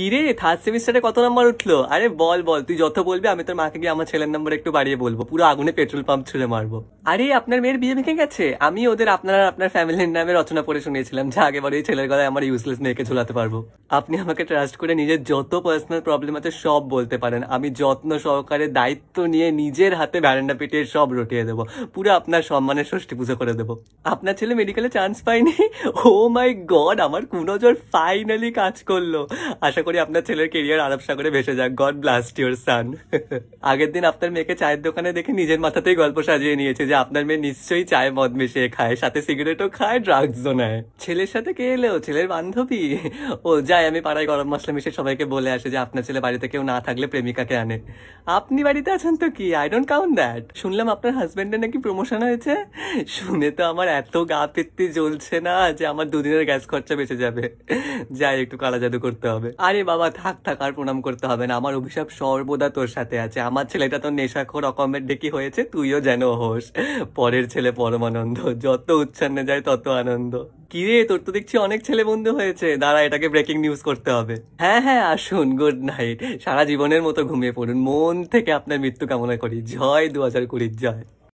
কিরে থার্ড সেমিস্টারে কত নাম্বার উঠলো আরে বল বল তুই যত বলবি আমি তোর মাকে গিয়ে আমার ছেলের নাম্বার একটু বাড়িয়ে বলবো পুরো আগুনে পেট্রোল পাম্প ছুড়ে মারবো আরে আপনার মেয়ের বিয়ে ভেঙে গেছে আমি ওদের আপনার আপনার ফ্যামিলির নামে রচনা পড়ে শুনিয়েছিলাম যে আগেবার এই ছেলের গলায় আমার ইউজলেস মেয়েকে ঝুলাতে পারবো আপনি আমাকে ট্রাস্ট করে নিজের যত পার্সোনাল প্রবলেম আছে সব বলতে পারেন আমি যত্ন সহকারে দায়িত্ব নিয়ে নিজের হাতে ব্যারান্ডা পিটিয়ে সব রটিয়ে দেবো পুরো আপনার সম্মানের ষষ্ঠী পুজো করে দেবো আপনার ছেলে মেডিকেলে চান্স পায়নি ও মাই গড আমার কুনজর ফাইনালি কাজ করলো আশা আশা করি আপনার ছেলের কেরিয়ার আরব সাগরে ভেসে যাক গড ব্লাস্ট ইউর সান আগের দিন আপনার মেয়েকে চায়ের দোকানে দেখে নিজের মাথাতেই গল্প সাজিয়ে নিয়েছে যে আপনার মেয়ে নিশ্চয়ই চায় মদ মিশিয়ে খায় সাথে সিগারেটও খায় ড্রাগসও নেয় ছেলের সাথে কে এলো ছেলের বান্ধবী ও যায় আমি পাড়ায় গরম মশলা মিশিয়ে সবাইকে বলে আসে যে আপনার ছেলে বাড়িতে কেউ না থাকলে প্রেমিকাকে আনে আপনি বাড়িতে আছেন তো কি আই ডোন্ট কাউন্ট দ্যাট শুনলাম আপনার হাজবেন্ডের নাকি প্রমোশন হয়েছে শুনে তো আমার এত গা পিত্তি জ্বলছে না যে আমার দুদিনের গ্যাস খরচা বেঁচে যাবে যাই একটু কালা জাদু করতে হবে আর আরে বাবা থাক থাক আর প্রণাম করতে হবে না আমার অভিশাপ সর্বদা তোর সাথে আছে আমার ছেলেটা তো নেশাখো রকমের ডেকে হয়েছে তুইও যেন হোস পরের ছেলে পরমানন্দ যত উচ্ছান্নে যায় তত আনন্দ কিরে তোর তো দেখছি অনেক ছেলে বন্ধু হয়েছে দাঁড়া এটাকে ব্রেকিং নিউজ করতে হবে হ্যাঁ হ্যাঁ আসুন গুড নাইট সারা জীবনের মতো ঘুমিয়ে পড়ুন মন থেকে আপনার মৃত্যু কামনা করি জয় দু হাজার কুড়ির জয়